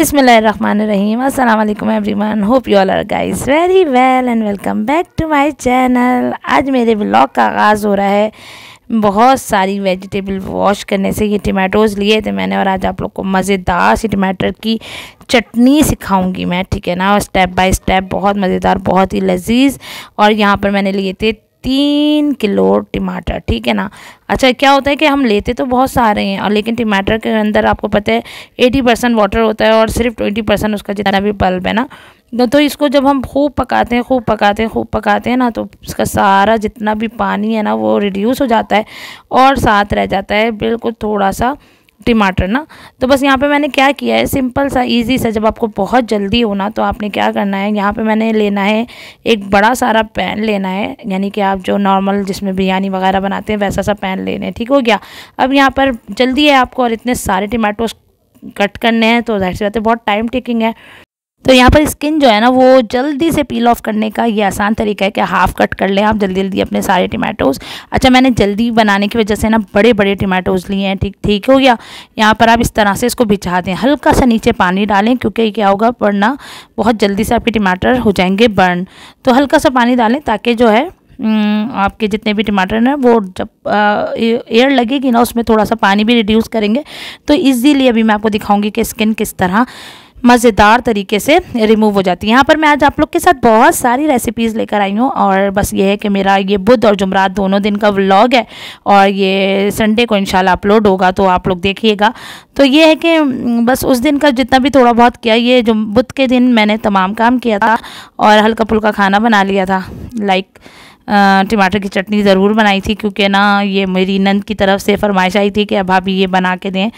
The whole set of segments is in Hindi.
बसमीम अल्लाम everyone hope you all are guys very well and welcome back to my channel आज मेरे ब्लॉग का आगाज़ हो रहा है बहुत सारी वेजिटेबल वॉश करने से ये टमाटोज़ लिए थे मैंने और आज आप लोग को मज़ेदार सी टमाटर की चटनी सिखाऊंगी मैं ठीक है ना स्टेप बाय स्टेप बहुत मज़ेदार बहुत ही लजीज और यहाँ पर मैंने लिए थे तीन किलो टमाटर ठीक है ना अच्छा क्या होता है कि हम लेते तो बहुत सारे हैं और लेकिन टमाटर के अंदर आपको पता है एटी परसेंट वाटर होता है और सिर्फ ट्वेंटी परसेंट उसका जितना भी पल्ब है ना तो, तो इसको जब हम खूब पकाते हैं खूब पकाते हैं खूब पकाते हैं ना तो इसका सारा जितना भी पानी है ना वो रिड्यूस हो जाता है और साथ रह जाता है बिल्कुल थोड़ा सा टमाटर ना तो बस यहाँ पे मैंने क्या किया है सिंपल सा इजी सा जब आपको बहुत जल्दी होना तो आपने क्या करना है यहाँ पे मैंने लेना है एक बड़ा सारा पैन लेना है यानी कि आप जो नॉर्मल जिसमें बिरयानी वगैरह बनाते हैं वैसा सा पैन लेना है ठीक हो गया अब यहाँ पर जल्दी है आपको और इतने सारे टमाटोज कट करने हैं तो जाहिर सी बात है बहुत टाइम टेकिंग है तो यहाँ पर स्किन जो है ना वो जल्दी से पील ऑफ करने का ये आसान तरीका है कि हाफ़ कट कर लें आप जल्दी जल्दी अपने सारे टमाटोज़ अच्छा मैंने जल्दी बनाने की वजह से ना बड़े बड़े टमाटोज़ लिए हैं ठीक ठीक हो गया यहाँ पर आप इस तरह से इसको बिछा दें हल्का सा नीचे पानी डालें क्योंकि क्या होगा वरना बहुत जल्दी से आपके टमाटर हो जाएंगे बर्न तो हल्का सा पानी डालें ताकि जो है हम्म, आपके जितने भी टमाटर हैं वो जब एयर लगेगी ना उसमें थोड़ा सा पानी भी रिड्यूस करेंगे तो ईजीली अभी मैं आपको दिखाऊंगी कि स्किन किस तरह मज़ेदार तरीके से रिमूव हो जाती है यहाँ पर मैं आज आप लोग के साथ बहुत सारी रेसिपीज़ लेकर आई हूँ और बस ये है कि मेरा ये बुध और जुमरात दोनों दिन का व्लॉग है और ये संडे को इंशाल्लाह अपलोड होगा तो आप लोग देखिएगा तो ये है कि हम्म, बस उस दिन का जितना भी थोड़ा बहुत किया ये जो बुध के दिन मैंने तमाम काम किया था और हल्का फुल्का खाना बना लिया था लाइक टमाटर की चटनी ज़रूर बनाई थी क्योंकि ना ये मेरी नंद की तरफ से फरमाइश आई थी कि अब भाभी ये बना के दें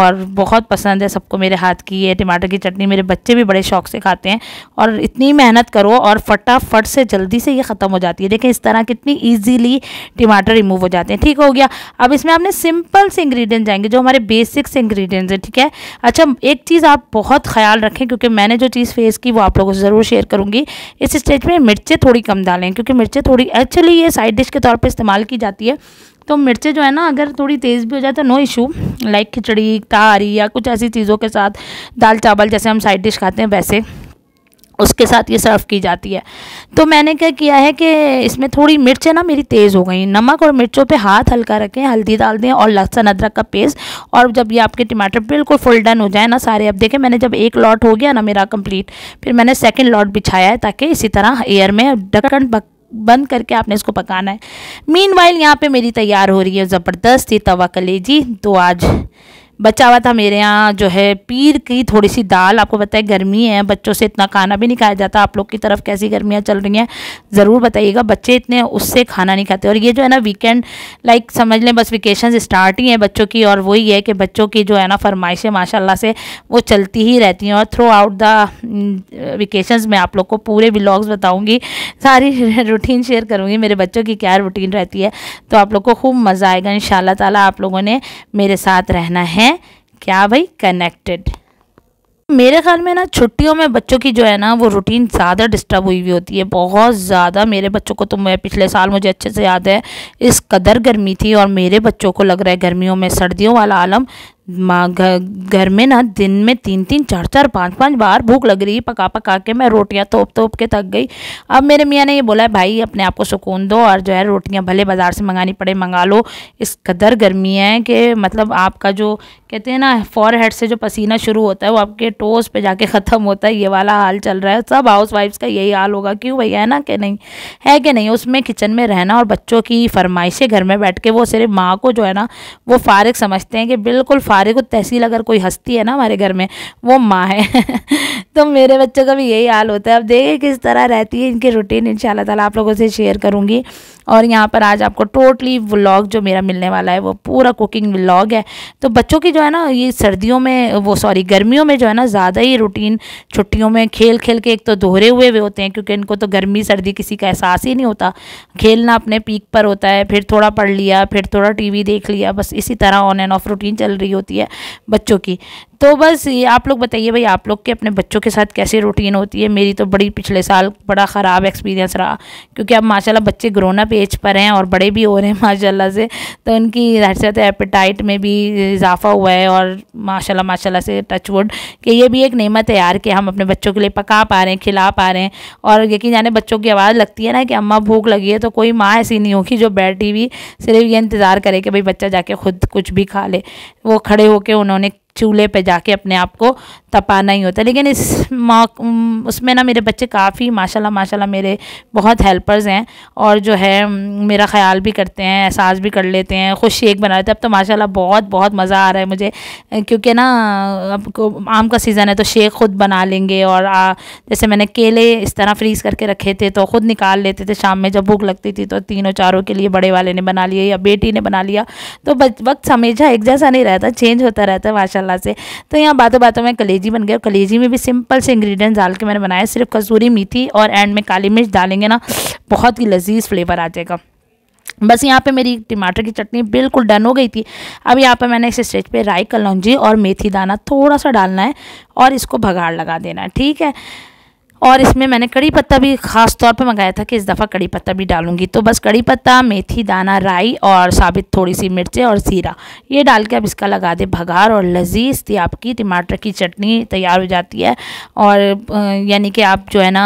और बहुत पसंद है सबको मेरे हाथ की ये टमाटर की चटनी मेरे बच्चे भी बड़े शौक से खाते हैं और इतनी मेहनत करो और फटाफट से जल्दी से ये ख़त्म हो जाती है देखें इस तरह कितनी ईजीली टमाटर रिमूव हो जाते हैं ठीक हो गया अब इसमें आपने सिंपल से इंग्रीडियंट जाएंगे जो हमारे बेसिक्स इंग्रीडियंट्स हैं ठीक है अच्छा एक चीज़ आप बहुत ख्याल रखें क्योंकि मैंने जो चीज़ फेस की वो आप लोगों से ज़रूर शेयर करूँगी इस स्टेज में मिर्चें थोड़ी कम डालें क्योंकि मिर्चें थोड़ी एक्चुअली ये साइड डिश के तौर पर इस्तेमाल की जाती है तो मिर्चें जो है ना अगर थोड़ी तेज़ भी हो जाए तो नो इशू लाइक खिचड़ी तारी या कुछ ऐसी चीज़ों के साथ दाल चावल जैसे हम साइड डिश खाते हैं वैसे उसके साथ ये सर्व की जाती है तो मैंने क्या किया है कि इसमें थोड़ी मिर्चें ना मेरी तेज़ हो गई नमक और मिर्चों पे हाथ हल्का रखें हल्दी डाल दें और लहसुन अदरक का पेस्ट और जब ये आपके टमाटर बिल्कुल फुल डन हो जाए ना सारे अब देखें मैंने जब एक लॉट हो गया ना मेरा कंप्लीट फिर मैंने सेकेंड लॉट बिछाया है ताकि इसी तरह एयर में डकन बंद करके आपने इसको पकाना है मीन वाइल यहाँ पर मेरी तैयार हो रही है ज़बरदस्त ये तवा कलेजी तो आज बचा हुआ था मेरे यहाँ जो है पीर की थोड़ी सी दाल आपको बताए गर्मी है बच्चों से इतना खाना भी नहीं खाया जाता आप लोग की तरफ कैसी गर्मियाँ चल रही हैं ज़रूर बताइएगा बच्चे इतने उससे खाना नहीं खाते और ये जो है ना वीकेंड लाइक समझ लें बस वेकेशन स्टार्ट ही है बच्चों की और वही है कि बच्चों की जो है ना फरमाइशें माशाला से वो चलती ही रहती हैं और थ्रू आउट द वेकेशन में आप लोग को पूरे ब्लॉग्स बताऊँगी सारी रूटीन शेयर करूँगी मेरे बच्चों की क्या रूटीन रहती है तो आप लोग को खूब मज़ा आएगा इन तला आप लोगों ने मेरे साथ रहना है हैं क्या भाई कनेक्टेड मेरे ख्याल में ना छुट्टियों में बच्चों की जो है ना वो रूटीन ज़्यादा डिस्टर्ब हुई हुई होती है बहुत ज़्यादा मेरे बच्चों को तो मैं पिछले साल मुझे अच्छे से याद है इस कदर गर्मी थी और मेरे बच्चों को लग रहा है गर्मियों में सर्दियों वाला आलम माँ घर घर में ना दिन में तीन तीन चार चार पाँच पाँच बार भूख लग रही पका पका के मैं रोटियाँ तोप तोप के थक गई अब मेरे मियाँ ने ये बोला भाई अपने आप को सुकून दो और जो है रोटियाँ भले बाज़ार से मंगानी पड़े मंगा लो इस कदर गर्मी है कि मतलब आपका जो कहते हैं ना फॉर हेड से जो पसीना शुरू होता है वो आपके टोस पे जाके ख़त्म होता है ये वाला हाल चल रहा है सब हाउस वाइफ्स का यही हाल होगा क्यों भैया है ना कि नहीं है कि नहीं उसमें किचन में रहना और बच्चों की फरमाइशें घर में बैठ के वो सिर्फ माँ को जो है ना वो फारग समझते हैं कि बिल्कुल फार सारे को तहसील अगर कोई हस्ती है ना हमारे घर में वो माँ है तो मेरे बच्चों का भी यही हाल होता है अब देखिए किस तरह रहती है इनकी रूटीन इन ताला आप लोगों से शेयर करूँगी और यहाँ पर आज आपको टोटली व्लॉग जो मेरा मिलने वाला है वो पूरा कुकिंग व्लॉग है तो बच्चों की जो है ना ये सर्दियों में वो सॉरी गर्मियों में जो है ना ज़्यादा ही रूटीन छुट्टियों में खेल खेल के एक तो दोहरे हुए हुए होते हैं क्योंकि इनको तो गर्मी सर्दी किसी का एहसास ही नहीं होता खेलना अपने पीक पर होता है फिर थोड़ा पढ़ लिया फिर थोड़ा टी देख लिया बस इसी तरह ऑन एंड ऑफ रूटीन चल रही होती होती है बच्चों की तो बस ये आप लोग बताइए भाई आप लोग के अपने बच्चों के साथ कैसी रूटीन होती है मेरी तो बड़ी पिछले साल बड़ा ख़राब एक्सपीरियंस रहा क्योंकि अब माशाल्लाह बच्चे ग्रोनअप एज पर हैं और बड़े भी हो रहे हैं माशाल्लाह से तो उनकी जाहिर एपेटाइट में भी इजाफा हुआ है और माशाल्लाह माशाल्लाह से टचवुड कि ये भी एक नियमत है यार कि हम अपने बच्चों के लिए पका पा रहे हैं खिला पा रहे हैं और यकीन जाने बच्चों की आवाज़ लगती है ना कि अम्मा भूख लगी है तो कोई माँ ऐसी नहीं होगी जो बैठी हुई सिर्फ ये इंतज़ार करे कि भाई बच्चा जाके खुद कुछ भी खा ले वो खड़े होकर उन्होंने चूल्हे पे जाके अपने आप को तपाना ही होता है लेकिन इस उसमें ना मेरे बच्चे काफ़ी माशाल्लाह माशाल्लाह मेरे बहुत हेल्पर्स हैं और जो है मेरा ख्याल भी करते हैं एहसास भी कर लेते हैं खुद शेक बना लेते हैं अब तो माशाल्लाह बहुत बहुत मज़ा आ रहा है मुझे क्योंकि ना अब आम का सीज़न है तो शेक खुद बना लेंगे और आ, जैसे मैंने केले इस तरह फ्रीज़ करके रखे थे तो खुद निकाल लेते थे शाम में जब भूख लगती थी तो तीनों चारों के लिए बड़े वाले ने बना लिए या बेटी ने बना लिया तो वक्त हमेशा एक जैसा नहीं रहता चेंज होता रहता है माशा माशाल्लाह से तो यहाँ बातों बातों में कलेजी बन गया और कलेजी में भी सिंपल से इंग्रेडिएंट्स डाल के मैंने बनाया सिर्फ कसूरी मीठी और एंड में काली मिर्च डालेंगे ना बहुत ही लजीज फ्लेवर आ जाएगा बस यहाँ पे मेरी टमाटर की चटनी बिल्कुल डन हो गई थी अब यहाँ पे मैंने इस स्टेज पे राई कलौजी और मेथी दाना थोड़ा सा डालना है और इसको भगाड़ लगा देना है ठीक है और इसमें मैंने कड़ी पत्ता भी ख़ास तौर पे मंगाया था कि इस दफ़ा कड़ी पत्ता भी डालूंगी तो बस कड़ी पत्ता मेथी दाना राई और साबित थोड़ी सी मिर्चें और सीरा ये डाल के अब इसका लगा दे भगार और लजीज थी आपकी टमाटर की चटनी तैयार हो जाती है और यानी कि आप जो है ना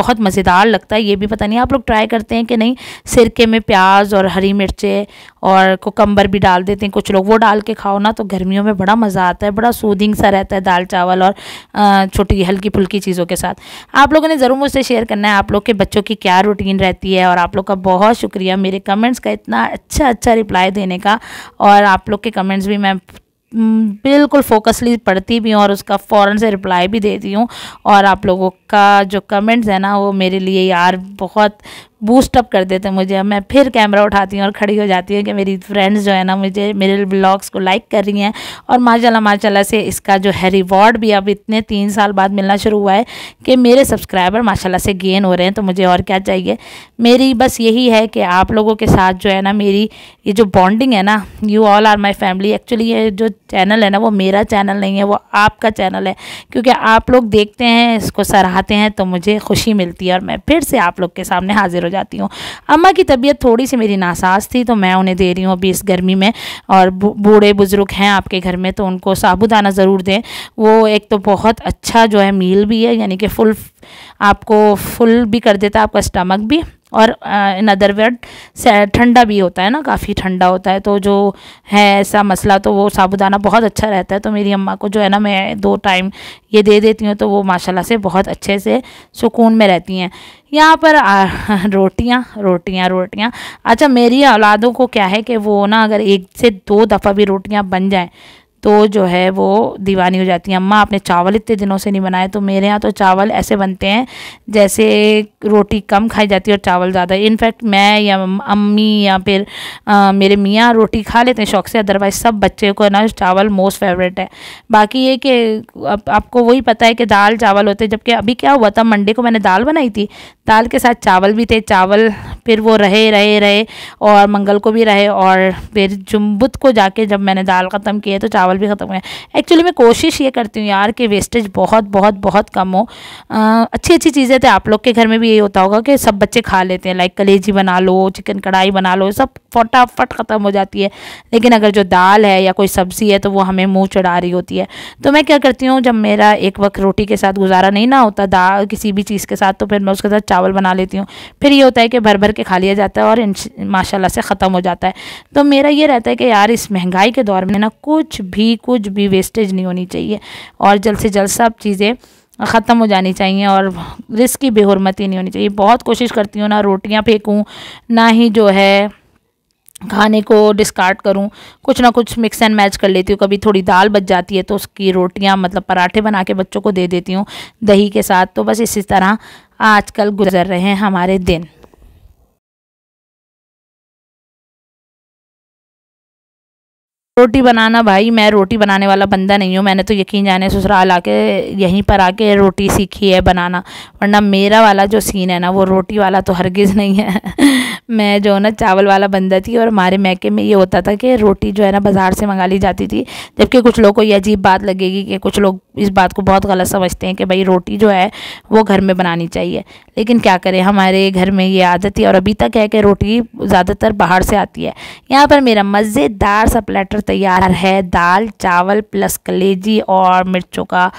बहुत मज़ेदार लगता है ये भी पता नहीं आप लोग ट्राई करते हैं कि नहीं सिरके में प्याज और हरी मिर्चें और कोकम्बर भी डाल देते हैं कुछ लोग वो डाल के खाओ ना तो गर्मियों में बड़ा मज़ा आता है बड़ा सूदिंग सा रहता है दाल चावल और छोटी हल्की फुल्की चीज़ों के साथ आप लोगों ने ज़रूर मुझसे शेयर करना है आप लोग के बच्चों की क्या रूटीन रहती है और आप लोग का बहुत शुक्रिया मेरे कमेंट्स का इतना अच्छा अच्छा रिप्लाई देने का और आप लोग के कमेंट्स भी मैं हम्म, बिल्कुल फोकसली पढ़ती भी हूँ और उसका फ़ौरन से रिप्लाई भी देती हूँ और आप लोगों का जो कमेंट्स है ना वो मेरे लिए यार बहुत बूस्टअप कर देते हैं मुझे मैं फिर कैमरा उठाती हूँ और खड़ी हो जाती हूँ कि मेरी फ्रेंड्स जो है ना मुझे मेरे ब्लॉग्स को लाइक कर रही हैं और माशाला माशा से इसका जो है रिवॉर्ड भी अब इतने तीन साल बाद मिलना शुरू हुआ है कि मेरे सब्सक्राइबर माशाला से गेन हो रहे हैं तो मुझे और क्या चाहिए मेरी बस यही है कि आप लोगों के साथ जो है ना मेरी ये जो बॉन्डिंग है ना you all are my family actually ये जो चैनल है ना वो मेरा चैनल नहीं है वो आपका चैनल है क्योंकि आप लोग देखते हैं इसको सराहते हैं तो मुझे खुशी मिलती है और मैं फिर से आप लोग के सामने हाजिर हो जाती हूँ अम्मा की तबीयत थोड़ी सी मेरी नासाज थी तो मैं उन्हें दे रही हूँ अभी इस गर्मी में और बूढ़े बुज़ुर्ग हैं आपके घर में तो उनको साबुदाना ज़रूर दें वो एक तो बहुत अच्छा जो है मील भी है यानी कि फुल आपको फुल भी कर देता है आपका स्टमक भी और इन अदर वर्ड ठंडा भी होता है ना काफ़ी ठंडा होता है तो जो है ऐसा मसला तो वो साबुदाना बहुत अच्छा रहता है तो मेरी अम्मा को जो है ना मैं दो टाइम ये दे देती हूँ तो वो माशाल्लाह से बहुत अच्छे से सुकून में रहती हैं यहाँ पर रोटियाँ रोटियाँ रोटियाँ अच्छा मेरी औलादों को क्या है कि वो ना अगर एक से दो दफ़ा भी रोटियाँ बन जाएँ तो जो है वो दीवानी हो जाती है अम्मा आपने चावल इतने दिनों से नहीं बनाए तो मेरे यहाँ तो चावल ऐसे बनते हैं जैसे रोटी कम खाई जाती है और चावल ज़्यादा इनफैक्ट मैं या अम्मी या फिर आ, मेरे मियाँ रोटी खा लेते हैं शौक से अदरवाइज़ सब बच्चे को ना चावल मोस्ट फेवरेट है बाकी ये कि अब आपको वही पता है कि दाल चावल होते जबकि अभी क्या हुआ था मंडे को मैंने दाल बनाई थी दाल के साथ चावल भी थे चावल फिर वो रहे रहे रहे और मंगल को भी रहे और फिर जुम्बुत को जाके जब मैंने दाल ख़त्म किए तो चावल स्टॉल भी ख़त्म हो गया एक्चुअली मैं कोशिश ये करती हूँ यार कि वेस्टेज बहुत बहुत बहुत कम हो आ, अच्छी अच्छी चीज़ें थे आप लोग के घर में भी यही होता होगा कि सब बच्चे खा लेते हैं लाइक कलेजी बना लो चिकन कढ़ाई बना लो सब फटाफट ख़त्म हो जाती है लेकिन अगर जो दाल है या कोई सब्ज़ी है तो वो हमें मुँह चढ़ा रही होती है तो मैं क्या करती हूँ जब मेरा एक वक्त रोटी के साथ गुजारा नहीं ना होता दाल किसी भी चीज़ के साथ तो फिर मैं उसके साथ चावल बना लेती हूँ फिर ये होता है कि भर भर के खा लिया जाता है और माशाल्लाह से ख़त्म हो जाता है तो मेरा ये रहता है कि यार इस महंगाई के दौर में ना कुछ भी भी कुछ भी वेस्टेज नहीं होनी चाहिए और जल्द से जल्द सब चीज़ें ख़त्म हो जानी चाहिए और रिस्क की बेहरमती नहीं होनी चाहिए बहुत कोशिश करती हूँ ना रोटियाँ फेंकूँ ना ही जो है खाने को डिस्कार्ड करूं कुछ ना कुछ मिक्स एंड मैच कर लेती हूँ कभी थोड़ी दाल बच जाती है तो उसकी रोटियां मतलब पराठे बना के बच्चों को दे देती हूँ दही के साथ तो बस इसी तरह आजकल गुजर रहे हैं हमारे दिन रोटी बनाना भाई मैं रोटी बनाने वाला बंदा नहीं हूँ मैंने तो यकीन जाने ससुराल आके यहीं पर आके रोटी सीखी है बनाना वरना मेरा वाला जो सीन है ना वो रोटी वाला तो हरगिज़ नहीं है मैं जो ना चावल वाला बंदा थी और हमारे मैके में ये होता था कि रोटी जो है ना बाज़ार से मंगा ली जाती थी जबकि कुछ लोग को ये अजीब बात लगेगी कि कुछ लोग इस बात को बहुत गलत समझते हैं कि भाई रोटी जो है वो घर में बनानी चाहिए लेकिन क्या करें हमारे घर में ये आदत है और अभी तक है कि रोटी ज़्यादातर बाहर से आती है यहाँ पर मेरा मज़ेदार सा प्लेटर तैयार है दाल चावल प्लस कलेजी और मिर्चों का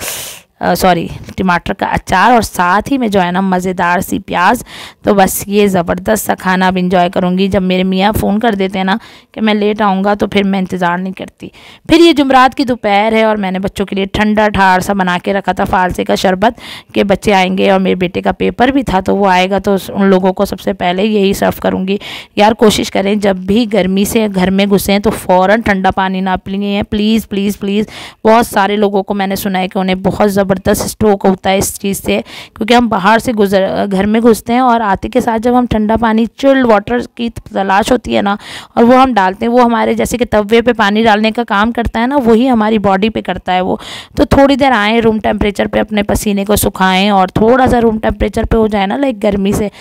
सॉरी टमाटर का अचार और साथ ही में जो है ना मज़ेदार सी प्याज तो बस ये ज़बरदस्त सा खाना अब इंजॉय करूँगी जब मेरे मियाँ फ़ोन कर देते हैं ना कि मैं लेट आऊँगा तो फिर मैं इंतज़ार नहीं करती फिर ये जुमरात की दोपहर है और मैंने बच्चों के लिए ठंडा ठार सा बना के रखा था फालसे का शरबत के बच्चे आएंगे और मेरे बेटे का पेपर भी था तो वो आएगा तो उन लोगों को सबसे पहले यही सर्व करूँगी यार कोशिश करें जब भी गर्मी से घर में घुसें तो फ़ौर ठंडा पानी ना पिए प्लीज़ प्लीज़ प्लीज़ बहुत सारे लोगों को मैंने सुना है कि उन्हें बहुत ज़बरदस्त स्ट्रोक होता है इस चीज़ से क्योंकि हम बाहर से गुजर घर में घुसते हैं और आते के साथ जब हम ठंडा पानी चिल्ड वाटर की तलाश होती है ना और वो हम डालते हैं वो हमारे जैसे कि तवे पे पानी डालने का काम करता है ना वही हमारी बॉडी पे करता है वो तो थोड़ी देर आएँ रूम टेम्परेचर पर अपने पसीने को सुखाएँ और थोड़ा सा रूम टेम्परेचर पर हो जाए ना लाइक गर्मी से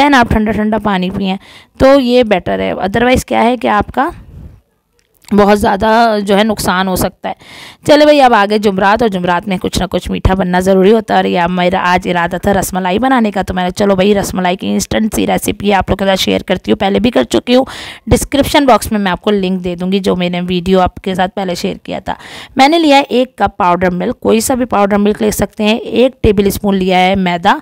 देन आप ठंडा ठंडा पानी पिएँ तो ये बेटर है अदरवाइज़ क्या है कि आपका बहुत ज़्यादा जो है नुकसान हो सकता है चले भाई अब आगे जुमरात और जुमरात में कुछ ना कुछ मीठा बनना ज़रूरी होता है और या मेरा आज इरादा था रसमलाई बनाने का तो मैंने चलो भाई रसमलाई की इंस्टेंट सी रेसिपी आप लोगों के साथ शेयर करती हूँ पहले भी कर चुकी हूँ डिस्क्रिप्शन बॉक्स में मैं आपको लिंक दे दूँगी जो मैंने वीडियो आपके साथ पहले शेयर किया था मैंने लिया है एक कप पाउडर मिल्क कोई सा भी पाउडर मिल्क ले सकते हैं एक टेबल स्पून लिया है मैदा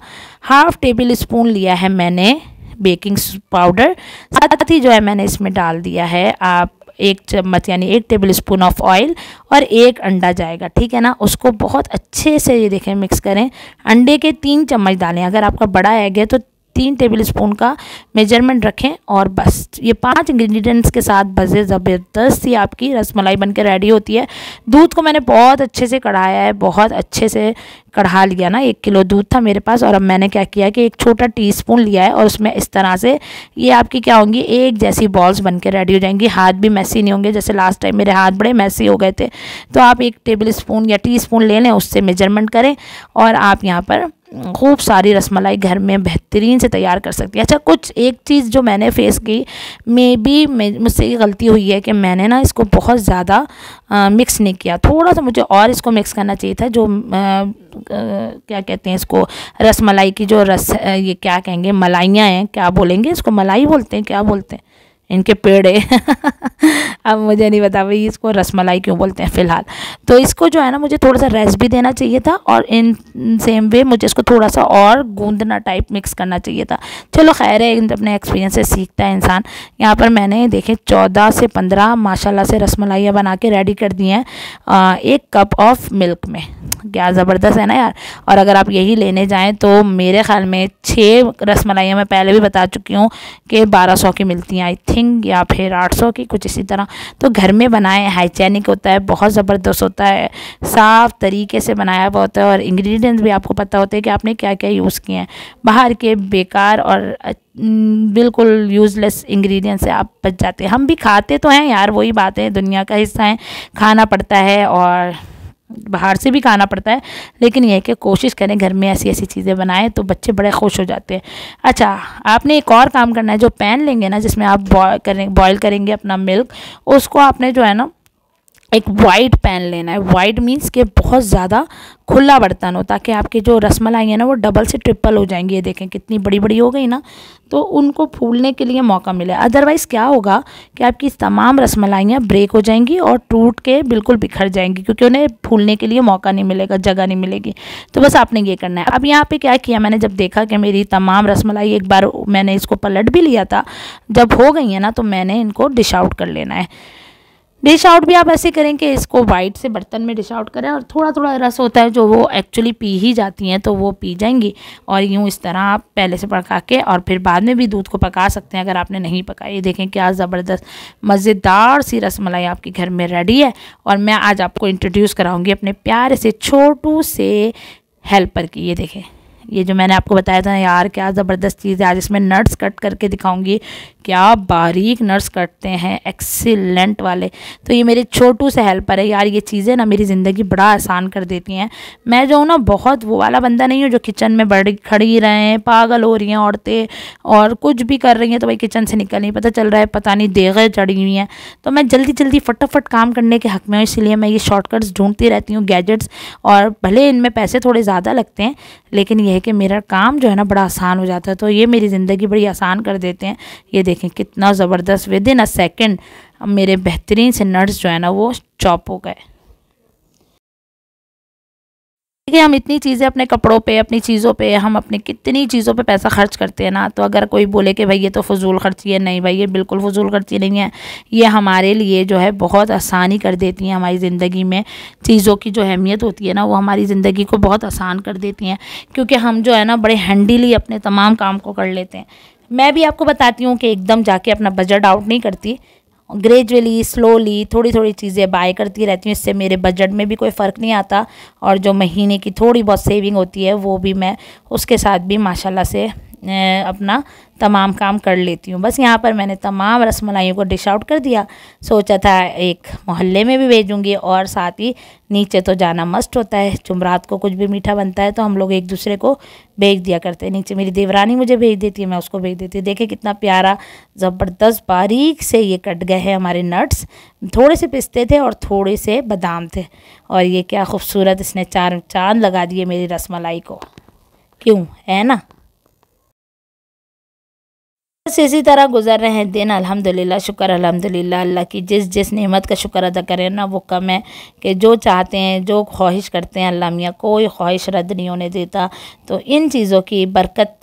हाफ टेबल स्पून लिया है मैंने बेकिंग पाउडर साथ ही जो है मैंने इसमें डाल दिया है आप एक चम्मच यानी एक टेबल स्पून ऑफ ऑयल और एक अंडा जाएगा ठीक है ना उसको बहुत अच्छे से ये देखें मिक्स करें अंडे के तीन चम्मच डालें अगर आपका बड़ा एग है तो तीन टेबल स्पून का मेजरमेंट रखें और बस ये पांच इंग्रेडिएंट्स के साथ बजे ज़बरदस्त ही आपकी रसमलाई बनकर रेडी होती है दूध को मैंने बहुत अच्छे से कढ़ाया है बहुत अच्छे से कढ़ा लिया ना एक किलो दूध था मेरे पास और अब मैंने क्या किया कि एक छोटा टीस्पून लिया है और उसमें इस तरह से ये आपकी क्या होंगी एक जैसी बॉल्स बन के रेडी हो जाएंगी हाथ भी मैसी नहीं होंगे जैसे लास्ट टाइम मेरे हाथ बड़े मैसी हो गए थे तो आप एक टेबल स्पून या टी स्पून ले लें उससे मेजरमेंट करें और आप यहाँ पर खूब सारी रसमलाई घर में बेहतरीन से तैयार कर सकती है अच्छा कुछ एक चीज़ जो मैंने फेस की मे बी मुझसे ये गलती हुई है कि मैंने ना इसको बहुत ज़्यादा मिक्स नहीं किया थोड़ा सा मुझे और इसको मिक्स करना चाहिए था जो आ, आ, क्या कहते हैं इसको रसमलाई की जो रस ये क्या कहेंगे मलाइयाँ हैं क्या बोलेंगे इसको मलाई बोलते हैं क्या बोलते हैं इनके पेड़ है अब मुझे नहीं बता भाई इसको रसमलाई क्यों बोलते हैं फ़िलहाल तो इसको जो है ना मुझे थोड़ा सा रेस्ट भी देना चाहिए था और इन सेम वे मुझे इसको थोड़ा सा और गूंदना टाइप मिक्स करना चाहिए था चलो खैर है अपने एक्सपीरियंस से सीखता है इंसान यहाँ पर मैंने देखे चौदह से पंद्रह माशाला से रसमलाइयाँ बना के रेडी कर दी हैं एक कप ऑफ़ मिल्क में क्या ज़बरदस्त है ना यार और अगर आप यही लेने जाएँ तो मेरे ख्याल में छः रस मलाइयाँ मैं पहले भी बता चुकी हूँ कि बारह सौ की मिलती हैं आई थिंक या फिर आठ सौ की कुछ इसी तरह तो घर में बनाएं हाइजेनिक होता है बहुत ज़बरदस्त होता है साफ़ तरीके से बनाया हुआ होता है और इंग्रीडियंट्स भी आपको पता होते हैं कि आपने क्या क्या यूज़ किए हैं बाहर के बेकार और बिल्कुल यूज़लेस इंग्रेडिएंट से आप बच जाते हैं हम भी खाते तो हैं यार वही बातें दुनिया का हिस्सा हैं खाना पड़ता है और बाहर से भी खाना पड़ता है लेकिन यह कि कोशिश करें घर में ऐसी ऐसी चीज़ें बनाएं तो बच्चे बड़े खुश हो जाते हैं अच्छा आपने एक और काम करना है जो पैन लेंगे ना जिसमें आप बॉय करें बॉयल करेंगे अपना मिल्क उसको आपने जो है ना एक वाइट पैन लेना है वाइट मीन्स के बहुत ज़्यादा खुला बर्तन हो ताकि आपके जो रसमलाई है ना वो डबल से ट्रिपल हो जाएंगी ये देखें कितनी बड़ी बड़ी हो गई ना तो उनको फूलने के लिए मौका मिले अदरवाइज़ क्या होगा कि आपकी तमाम रसमलाइयाँ ब्रेक हो जाएंगी और टूट के बिल्कुल बिखर जाएंगी क्योंकि उन्हें फूलने के लिए मौका नहीं मिलेगा जगह नहीं मिलेगी तो बस आपने ये करना है अब यहाँ पर क्या किया मैंने जब देखा कि मेरी तमाम रसमलाई एक बार मैंने इसको पलट भी लिया था जब हो गई है ना तो मैंने इनको डिश आउट कर लेना है डिश आउट भी आप ऐसे करें कि इसको वाइट से बर्तन में डिश आउट करें और थोड़ा थोड़ा रस होता है जो वो एक्चुअली पी ही जाती हैं तो वो पी जाएंगी और यूँ इस तरह आप पहले से पका के और फिर बाद में भी दूध को पका सकते हैं अगर आपने नहीं पकाया ये देखें क्या ज़बरदस्त मज़ेदार सी रस मलाई आपके घर में रेडी है और मैं आज आपको इंट्रोड्यूस कराऊँगी अपने प्यारे से छोटू से हेल्पर की ये देखें ये जो मैंने आपको बताया था यार क्या ज़बरदस्त चीज़ है आज इसमें नट्स कट करके दिखाऊंगी क्या बारीक नर्स करते हैं एक्सीलेंट वाले तो ये मेरे छोटू से हेल्पर है यार ये चीज़ें ना मेरी ज़िंदगी बड़ा आसान कर देती हैं मैं जो हूँ ना बहुत वो वाला बंदा नहीं हूँ जो किचन में बड़ी खड़ी रहे हैं पागल हो रही हैं औरतें और कुछ भी कर रही हैं तो भाई किचन से निकल नहीं पता चल रहा है पता नहीं देगा चढ़ी हुई हैं तो मैं जल्दी जल्दी फटाफट काम करने के हक में हूँ इसलिए मैं ये शॉर्टकट्स ढूंढती रहती हूँ गैजेट्स और भले इनमें पैसे थोड़े ज़्यादा लगते हैं लेकिन यह है कि मेरा काम जो है ना बड़ा आसान हो जाता है तो ये मेरी ज़िंदगी बड़ी आसान कर देते हैं ये देखें कितना ज़बरदस्त विद इन अ सेकेंड मेरे बेहतरीन से नट्स जो है ना वो चॉप हो गए देखिए हम इतनी चीज़ें अपने कपड़ों पे अपनी चीज़ों पे हम अपने कितनी चीज़ों पे पैसा खर्च करते हैं ना तो अगर कोई बोले कि भाई ये तो फजूल खर्ची है नहीं भाई ये बिल्कुल फजूल खर्ची नहीं है ये हमारे लिए जो है बहुत आसानी कर देती हैं हमारी ज़िंदगी में चीज़ों की जो अहमियत होती है ना वो हमारी ज़िंदगी को बहुत आसान कर देती हैं क्योंकि हम जो है ना बड़े हैंडीली अपने तमाम काम को कर लेते हैं मैं भी आपको बताती हूँ कि एकदम जाके अपना बजट आउट नहीं करती ग्रेजुअली स्लोली थोड़ी थोड़ी चीज़ें बाय करती रहती हूँ इससे मेरे बजट में भी कोई फ़र्क नहीं आता और जो महीने की थोड़ी बहुत सेविंग होती है वो भी मैं उसके साथ भी माशाल्लाह से अपना तमाम काम कर लेती हूँ बस यहाँ पर मैंने तमाम रसमलाइयों को डिश आउट कर दिया सोचा था एक मोहल्ले में भी भेजूँगी और साथ ही नीचे तो जाना मस्ट होता है जुमरात को कुछ भी मीठा बनता है तो हम लोग एक दूसरे को भेज दिया करते हैं नीचे मेरी देवरानी मुझे भेज देती है मैं उसको भेज देती हूँ देखे कितना प्यारा ज़बरदस्त बारीक से ये कट गए हैं हमारे नट्स थोड़े से पिस्ते थे और थोड़े से बादाम थे और ये क्या खूबसूरत इसने चार चांद लगा दिए मेरी रसमलाई को क्यों है ना बस इसी तरह गुजर रहे हैं दिन अल्हम्दुलिल्लाह शुक्र अल्हम्दुलिल्लाह अल्लाह की जिस जिस नेमत का शुक्र अदा करें ना वो कम है कि जो चाहते हैं जो ख्वाहिश करते हैं अल्लाह मियाँ कोई ख्वाहिश रद्द नहीं होने देता तो इन चीज़ों की बरकत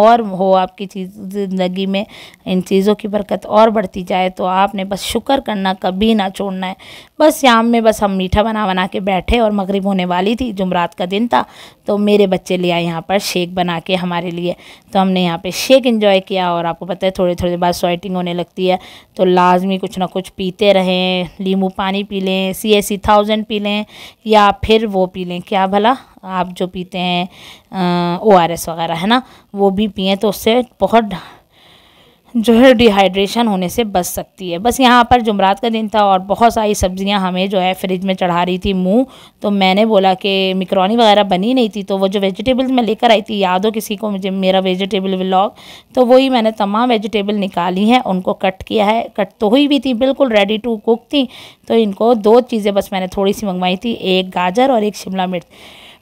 और हो आपकी चीज़ ज़िंदगी में इन चीज़ों की बरकत और बढ़ती जाए तो आपने बस शुक्र करना कभी ना छोड़ना है बस शाम में बस हम मीठा बना बना के बैठे और मगरिब होने वाली थी जुमरात का दिन था तो मेरे बच्चे ले आए यहाँ पर शेक बना के हमारे लिए तो हमने यहाँ पे शेक इन्जॉय किया और आपको पता है थोड़े थोड़े बाद स्वेटिंग होने लगती है तो लाजमी कुछ ना कुछ पीते रहें लीमू पानी पी लें सी एस सी थाउजेंड पी लें या फिर वो पी लें क्या भला आप जो पीते हैं ओ आर एस वगैरह है ना वो भी पिए तो उससे बहुत जो है डिहाइड्रेशन होने से बच सकती है बस यहाँ पर जुमरात का दिन था और बहुत सारी सब्ज़ियाँ हमें जो है फ्रिज में चढ़ा रही थी मुँह तो मैंने बोला कि मिक्रोनी वगैरह बनी नहीं थी तो वो जो वेजिटेबल्स मैं लेकर आई थी याद हो किसी को मुझे मेरा वेजिटेबल व्लॉग तो वही मैंने तमाम वेजिटेबल निकाली हैं उनको कट किया है कट तो हुई भी थी बिल्कुल रेडी टू कुक थी तो इनको दो चीज़ें बस मैंने थोड़ी सी मंगवाई थी एक गाजर और एक शिमला मिर्च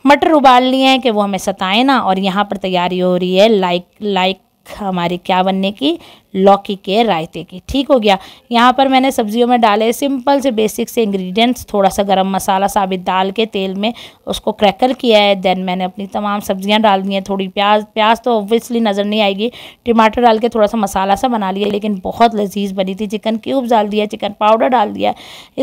मटर उबाल लिए हैं कि वो हमें सताए ना और यहाँ पर तैयारी हो रही है लाइक लाइक हमारी क्या बनने की लौकी के रायते की ठीक हो गया यहाँ पर मैंने सब्जियों में डाले सिंपल से बेसिक से इंग्रेडिएंट्स थोड़ा सा गरम मसाला साबित डाल के तेल में उसको क्रैकर किया है देन मैंने अपनी तमाम सब्जियाँ डाल दी हैं थोड़ी प्याज प्याज तो ऑब्वियसली नज़र नहीं आएगी टमाटर डाल के थोड़ा सा मसाला सा बना लिया लेकिन बहुत लजीज बनी थी चिकन क्यूब्स डाल दिया चिकन पाउडर डाल दिया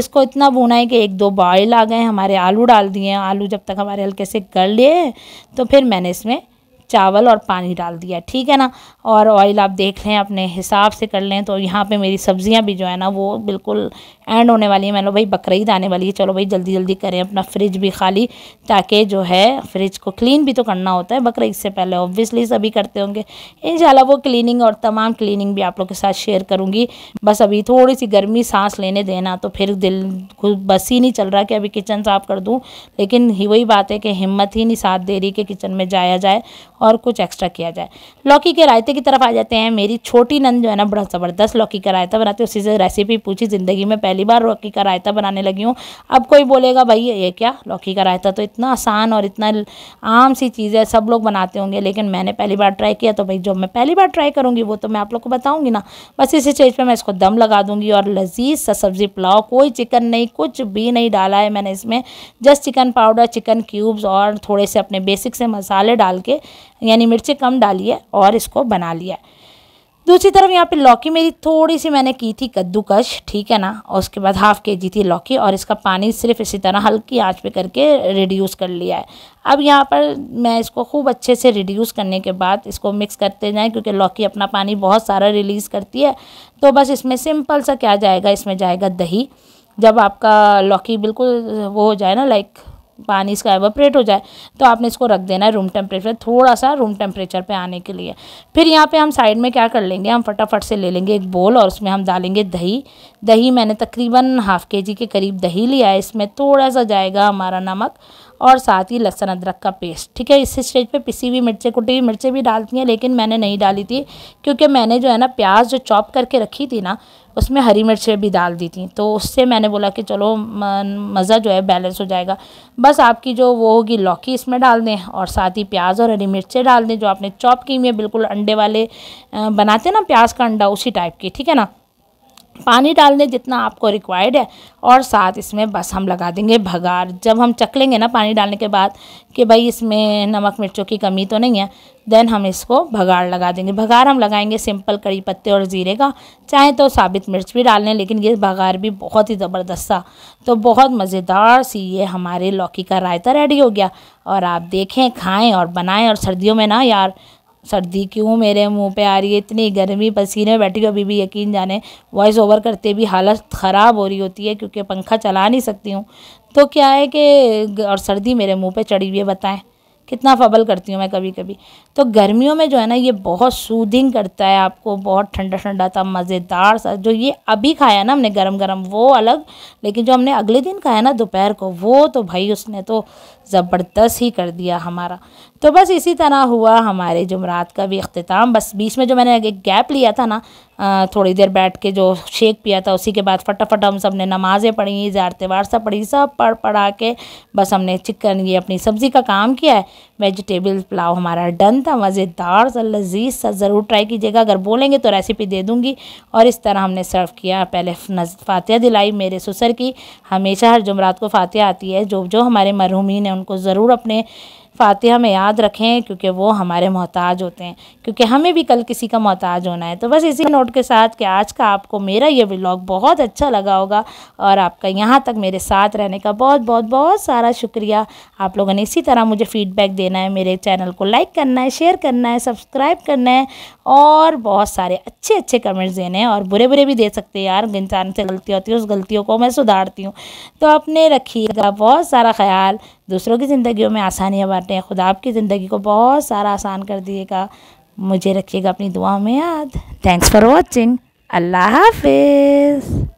इसको इतना भुना है कि एक दो बॉयल आ गए हमारे आलू डाल दिए आलू जब तक हमारे हल्के से गल लिए तो फिर मैंने इसमें चावल और पानी डाल दिया ठीक है ना और ऑयल आप देख लें अपने हिसाब से कर लें तो यहाँ पे मेरी सब्जियाँ भी जो है ना वो बिल्कुल एंड होने वाली है लो भाई बकरीद आने वाली है चलो भाई जल्दी जल्दी करें अपना फ्रिज भी खाली ताकि जो है फ्रिज को क्लीन भी तो करना होता है बकरीद से पहले ऑब्वियसली सभी करते होंगे इन वो क्लिनिंग और तमाम क्लिनिंग भी आप लोग के साथ शेयर करूँगी बस अभी थोड़ी सी गर्मी सांस लेने देना तो फिर दिल बस ही नहीं चल रहा कि अभी किचन साफ़ कर दूँ लेकिन वही बात है कि हिम्मत ही नहीं साथ दे रही कि किचन में जाया जाए और कुछ एक्स्ट्रा किया जाए लौकी के रायते की तरफ आ जाते हैं मेरी छोटी नंद जो है ना बड़ा ज़बरदस्त लौकी का रायता बनाती है उसी से रेसिपी पूछी ज़िंदगी में पहली बार लौकी का रायता बनाने लगी हूँ अब कोई बोलेगा भाई ये क्या लौकी का रायता तो इतना आसान और इतना आम सी चीज़ है सब लोग बनाते होंगे लेकिन मैंने पहली बार ट्राई किया तो भाई जो मैं पहली बार ट्राई करूँगी वो तो मैं आप लोग को बताऊँगी ना बस इसी चीज़ पर मैं इसको दम लगा दूँगी और लजीज सा सब्ज़ी पुलाव कोई चिकन नहीं कुछ भी नहीं डाला है मैंने इसमें just chicken powder chicken cubes और थोड़े से अपने बेसिक से मसाले डाल के यानी मिर्ची कम डाली है और इसको बना लिया दूसरी तरफ यहाँ पे लौकी मेरी थोड़ी सी मैंने की थी कद्दूकश ठीक है ना और उसके बाद हाफ़ के जी थी लौकी और इसका पानी सिर्फ इसी तरह हल्की आंच पे करके रिड्यूस कर लिया है अब यहाँ पर मैं इसको खूब अच्छे से रिड्यूस करने के बाद इसको मिक्स करते जाएं क्योंकि लौकी अपना पानी बहुत सारा रिलीज़ करती है तो बस इसमें सिंपल सा क्या जाएगा इसमें जाएगा दही जब आपका लौकी बिल्कुल वो हो जाए ना लाइक पानी इसका एवोपरेट हो जाए तो आपने इसको रख देना है रूम टेम्परेचर थोड़ा सा रूम टेम्परेचर पे आने के लिए फिर यहाँ पे हम साइड में क्या कर लेंगे हम फटाफट से ले लेंगे एक बोल और उसमें हम डालेंगे दही दही मैंने तकरीबन हाफ़ के जी के करीब दही लिया है इसमें थोड़ा सा जाएगा हमारा नमक और साथ ही लहसुन अदरक का पेस्ट ठीक है इस स्टेज पे पिसी हुई मिर्चें कुटी हुई मिर्चें भी डालती हैं लेकिन मैंने नहीं डाली थी क्योंकि मैंने जो है ना प्याज जो चॉप करके रखी थी ना उसमें हरी मिर्चें भी डाल दी थी तो उससे मैंने बोला कि चलो मज़ा जो है बैलेंस हो जाएगा बस आपकी जो वो होगी लौकी इसमें डाल दें और साथ ही प्याज और हरी मिर्चें डाल दें जो आपने चॉप की हुई है बिल्कुल अंडे वाले बनाते ना प्याज का अंडा उसी टाइप की ठीक है ना पानी डालने जितना आपको रिक्वायर्ड है और साथ इसमें बस हम लगा देंगे भगार जब हम चकलेंगे ना पानी डालने के बाद कि भाई इसमें नमक मिर्चों की कमी तो नहीं है देन हम इसको भगाड़ लगा देंगे भगाड़ हम लगाएंगे सिंपल कड़ी पत्ते और ज़ीरे का चाहे तो साबित मिर्च भी डाल लें लेकिन ये भगार भी बहुत ही ज़बरदस्त था तो बहुत मज़ेदार सी ये हमारे लौकी का रायता रेडी हो गया और आप देखें खाएँ और बनाएँ और सर्दियों में ना यार सर्दी क्यों मेरे मुंह पे आ रही है इतनी गर्मी पसीने में बैठी हुई अभी भी यकीन जाने वॉइस ओवर करते भी हालत ख़राब हो रही होती है क्योंकि पंखा चला नहीं सकती हूँ तो क्या है कि और सर्दी मेरे मुंह पे चढ़ी हुई है बताएं कितना फबल करती हूँ मैं कभी कभी तो गर्मियों में जो है ना ये बहुत सूदिंग करता है आपको बहुत ठंडा ठंडा था मज़ेदार सा जो ये अभी खाया ना हमने गरम गरम वो अलग लेकिन जो हमने अगले दिन खाया ना दोपहर को वो तो भाई उसने तो ज़बरदस्त ही कर दिया हमारा तो बस इसी तरह हुआ हमारे जुमरात का भी अख्ताम बस बीच में जो मैंने एक गैप लिया था ना थोड़ी देर बैठ के जो शेक पिया था उसी के बाद फटाफट हम सब ने नमाज़ें पढ़ी ज़ारतेवार सब पढ़ी सब पढ़ पढ़ा के बस हमने चिकन ये अपनी सब्ज़ी का काम किया है वेजिटेबल पुलाव हमारा डन था मज़ेदार सा लजीज सा ज़रूर ट्राई कीजिएगा अगर बोलेंगे तो रेसिपी दे दूँगी और इस तरह हमने सर्व किया पहले फातह दिलाई मेरे ससर की हमेशा हर जुमरात को फ़ातह आती है जो जो हमारे मरहूमिन हैं उनको ज़रूर अपने फातिहा में याद रखें क्योंकि वो हमारे मोहताज होते हैं क्योंकि हमें भी कल किसी का मोहताज होना है तो बस इसी नोट के साथ कि आज का आपको मेरा ये व्लॉग बहुत अच्छा लगा होगा और आपका यहाँ तक मेरे साथ रहने का बहुत बहुत बहुत सारा शुक्रिया आप लोगों ने इसी तरह मुझे फ़ीडबैक देना है मेरे चैनल को लाइक करना है शेयर करना है सब्सक्राइब करना है और बहुत सारे अच्छे अच्छे कमेंट्स देने हैं और बुरे बुरे भी दे सकते हैं यार इंसान से गलती होती है उस गलतियों को मैं सुधारती हूँ तो अपने रखिएगा बहुत सारा ख्याल दूसरों की ज़िंदगियों में आसानियाँ बांटें खुदा आपकी ज़िंदगी को बहुत सारा आसान कर दिएगा मुझे रखिएगा अपनी दुआओं में याद थैंक्स फॉर वॉचिंग अल्लाह हाफिज़